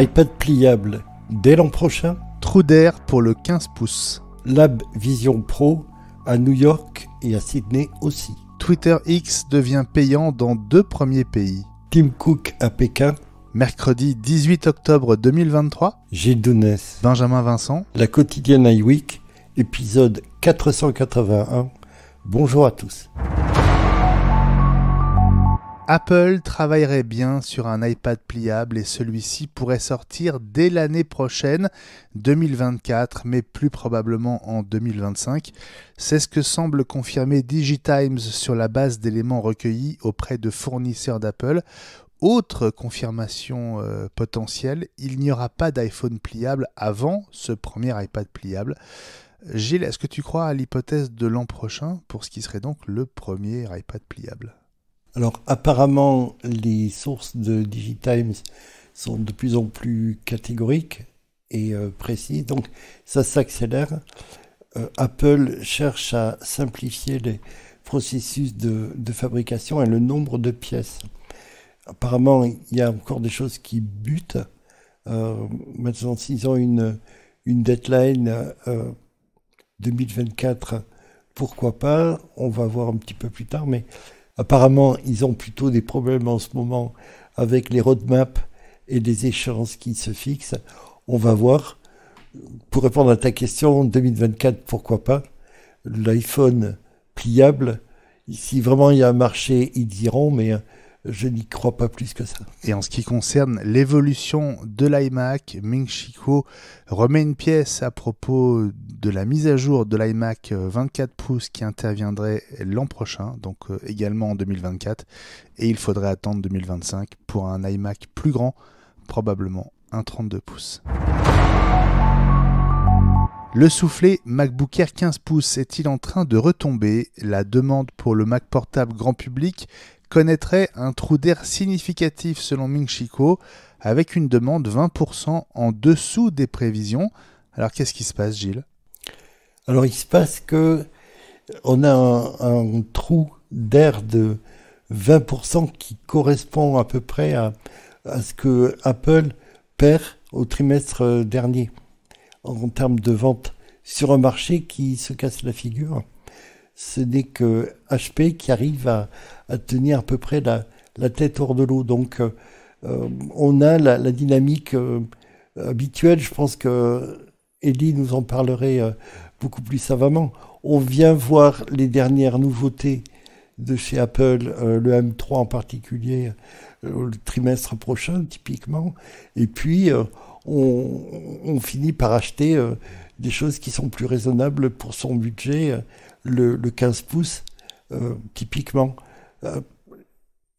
iPad pliable dès l'an prochain. Trou d'air pour le 15 pouces. Lab Vision Pro à New York et à Sydney aussi. Twitter X devient payant dans deux premiers pays. Tim Cook à Pékin. Mercredi 18 octobre 2023. Gilles Dounès. Benjamin Vincent. La quotidienne iWeek, épisode 481. Bonjour à tous. Apple travaillerait bien sur un iPad pliable et celui-ci pourrait sortir dès l'année prochaine, 2024, mais plus probablement en 2025. C'est ce que semble confirmer DigiTimes sur la base d'éléments recueillis auprès de fournisseurs d'Apple. Autre confirmation euh, potentielle, il n'y aura pas d'iPhone pliable avant ce premier iPad pliable. Gilles, est-ce que tu crois à l'hypothèse de l'an prochain pour ce qui serait donc le premier iPad pliable alors apparemment, les sources de Digitimes sont de plus en plus catégoriques et euh, précises, donc ça s'accélère. Euh, Apple cherche à simplifier les processus de, fabrication et le nombre de pièces. Apparemment, il y a encore des choses qui butent. Euh, maintenant, s'ils ont une, une deadline 2024, pourquoi pas On va voir un petit peu plus tard, mais Apparemment, ils ont plutôt des problèmes en ce moment avec les roadmaps et les échéances qui se fixent. On va voir. Pour répondre à ta question, 2024, pourquoi pas L'iPhone pliable, si vraiment il y a un marché, ils diront, mais je n'y crois pas plus que ça. Et en ce qui concerne l'évolution de l'iMac, Ming Chico remet une pièce à propos de la mise à jour de l'iMac 24 euh, pouces qui interviendrait l'an prochain, donc euh, également en 2024. Et il faudrait attendre 2025 pour un iMac plus grand, probablement un 32 pouces. Le soufflet MacBook Air 15 pouces est-il en train de retomber La demande pour le Mac portable grand public connaîtrait un trou d'air significatif selon Ming Chico, avec une demande 20% en dessous des prévisions. Alors qu'est-ce qui se passe, Gilles Alors il se passe que on a un, trou d'air de 20% qui correspond à peu près à ce que Apple perd au trimestre dernier en termes de vente sur un marché qui se casse la figure. Ce n'est que HP qui arrive à, tenir à peu près la, tête hors de l'eau. Donc euh, euh, on a la, dynamique euh, habituelle. Je pense que Ellie nous en parlerait beaucoup plus savamment. On vient voir les dernières nouveautés de chez Apple, le M3 en particulier, le trimestre prochain typiquement. Et puis on, finit par acheter euh, des choses qui sont plus raisonnables pour son budget, euh, le, 15 pouces, euh, typiquement.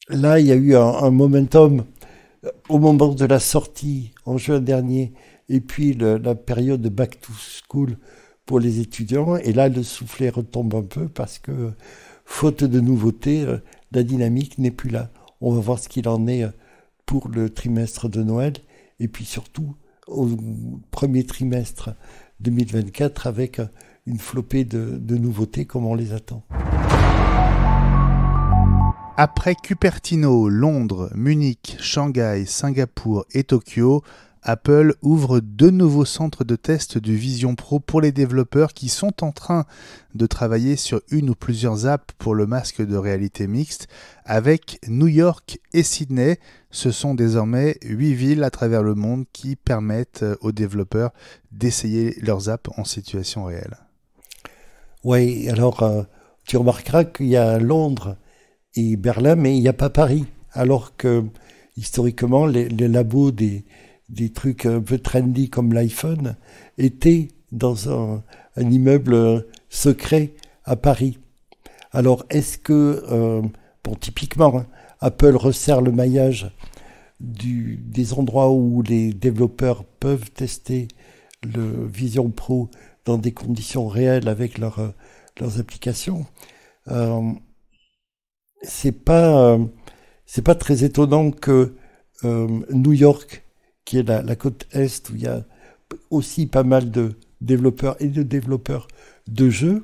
là, il y a eu un, momentum au moment de la sortie en juin dernier, et puis la période de back to school pour les étudiants. Et là, le soufflet retombe un peu parce que, faute de nouveautés, la dynamique n'est plus là. On va voir ce qu'il en est pour le trimestre de Noël et puis surtout au premier trimestre 2024 avec une flopée de, de nouveautés comme on les attend. Après Cupertino, Londres, Munich, Shanghai, Singapour et Tokyo, Apple ouvre deux nouveaux centres de test du Vision Pro pour les développeurs qui sont en train de travailler sur une ou plusieurs apps pour le masque de réalité mixte avec New York et Sydney. Ce sont désormais huit villes à travers le monde qui permettent euh, aux développeurs d'essayer leurs apps en situation réelle. Oui, alors euh, tu remarqueras qu'il y a Londres et Berlin, mais il n'y a pas Paris, alors que historiquement les labos des des trucs un peu trendy comme l'iPhone, étaient dans un, immeuble secret à Paris. Alors est-ce que, euh, bon typiquement, hein, Apple resserre le maillage des endroits où les développeurs peuvent tester le Vision Pro dans des conditions réelles avec euh, leurs applications euh, C'est pas, pas très étonnant que New York qui est la, côte Est, où il y a aussi pas mal de développeurs et de développeurs de jeux.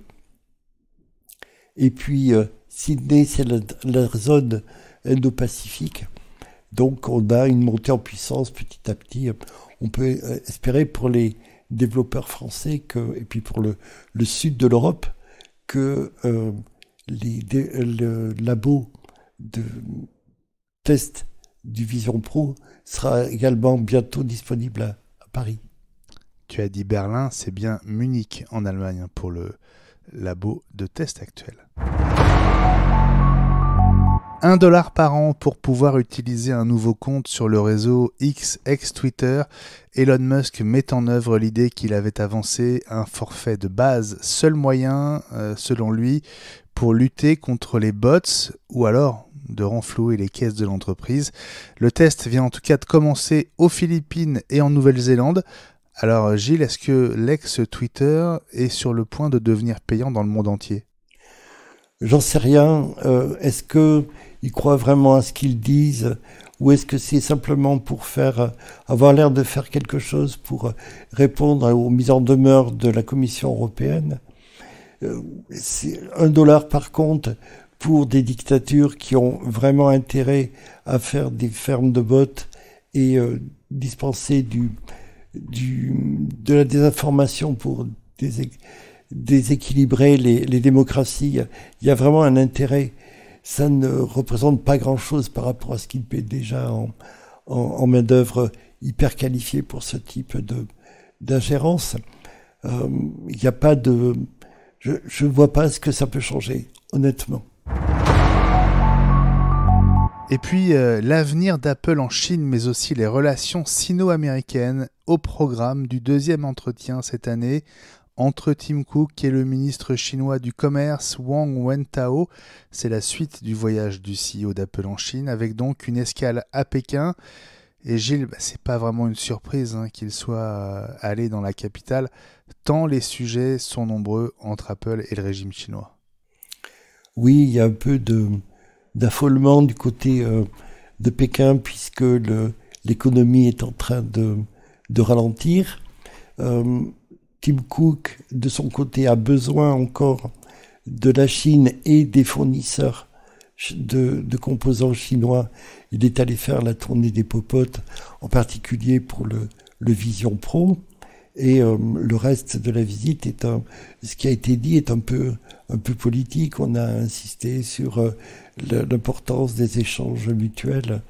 Et puis euh, Sydney, c'est la, zone Indo-Pacifique. Donc on a une montée en puissance petit à petit. On peut euh, espérer pour les développeurs français que, et puis pour le, sud de l'Europe que euh, les, le labo de test Vision Pro sera également bientôt disponible à, Paris. Tu as dit Berlin, c'est bien Munich en Allemagne pour le labo de test actuel. Un dollar par an pour pouvoir utiliser un nouveau compte sur le réseau XX Twitter. Elon Musk met en œuvre l'idée qu'il avait avancée, un forfait de base, seul moyen, euh, selon lui, pour lutter contre les bots, ou alors de renflouer les caisses de l'entreprise. Le test vient en tout cas de commencer aux Philippines et en Nouvelle-Zélande. Alors Gilles, est-ce que l'ex-Twitter est sur le point de devenir payant dans le monde entier J'en sais rien. Euh, est-ce qu'il croit vraiment à ce qu'ils disent ou est-ce que c'est simplement pour faire euh, avoir l'air de faire quelque chose pour euh, répondre aux mises en demeure de la Commission européenne Un dollar par contre, pour des dictatures qui ont vraiment intérêt à faire des fermes de bottes et euh, dispenser du, du, de la désinformation pour déséquilibrer les, démocraties. Il y a vraiment un intérêt. Ça ne représente pas grand-chose par rapport à ce qu'il paie déjà en, main-d'œuvre hyper qualifiée pour ce type de d'ingérence. Euh, il n'y a pas de. Je ne vois pas ce que ça peut changer, honnêtement. Et puis euh, l'avenir d'Apple en Chine, mais aussi les relations sino-américaines au programme du deuxième entretien cette année entre Tim Cook et le ministre chinois du Commerce Wang Wentao. C'est la suite du voyage du CEO d'Apple en Chine, avec donc une escale à Pékin. Et Gilles, ce bah, c'est pas vraiment une surprise hein, qu'il soit euh, allé dans la capitale, tant les sujets sont nombreux entre Apple et le régime chinois. Oui, il y a un peu de, d'affolement du côté euh, de Pékin, puisque l'économie est en train de, ralentir. Euh, Tim Cook, de son côté, a besoin encore de la Chine et des fournisseurs de, composants chinois. Il est allé faire la tournée des popotes, en particulier pour le Vision Pro. Et euh, le reste de la visite est ce qui a été dit est un peu, un peu politique. On a insisté sur euh, l'importance des échanges mutuels.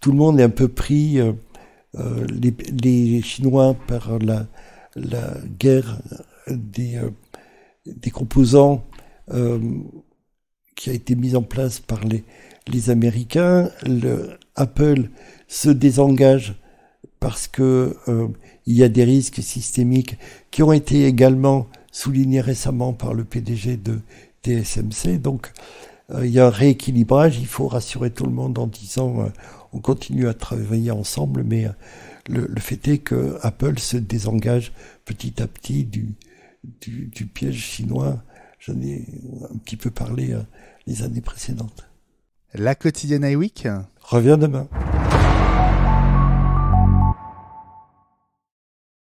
Tout le monde est un peu pris, euh, les, les, Chinois par la, la guerre des, des composants qui a été mise en place par les, les Américains. Le, Apple se désengage parce que euh, il y a des risques systémiques qui ont été également soulignés récemment par le PDG de TSMC. Donc euh, il y a un rééquilibrage, il faut rassurer tout le monde en disant euh, on continue à travailler ensemble, mais le, fait est que Apple se désengage petit à petit du, du, du piège chinois. J'en ai un petit peu parlé les années précédentes. La quotidienne iWeek revient demain.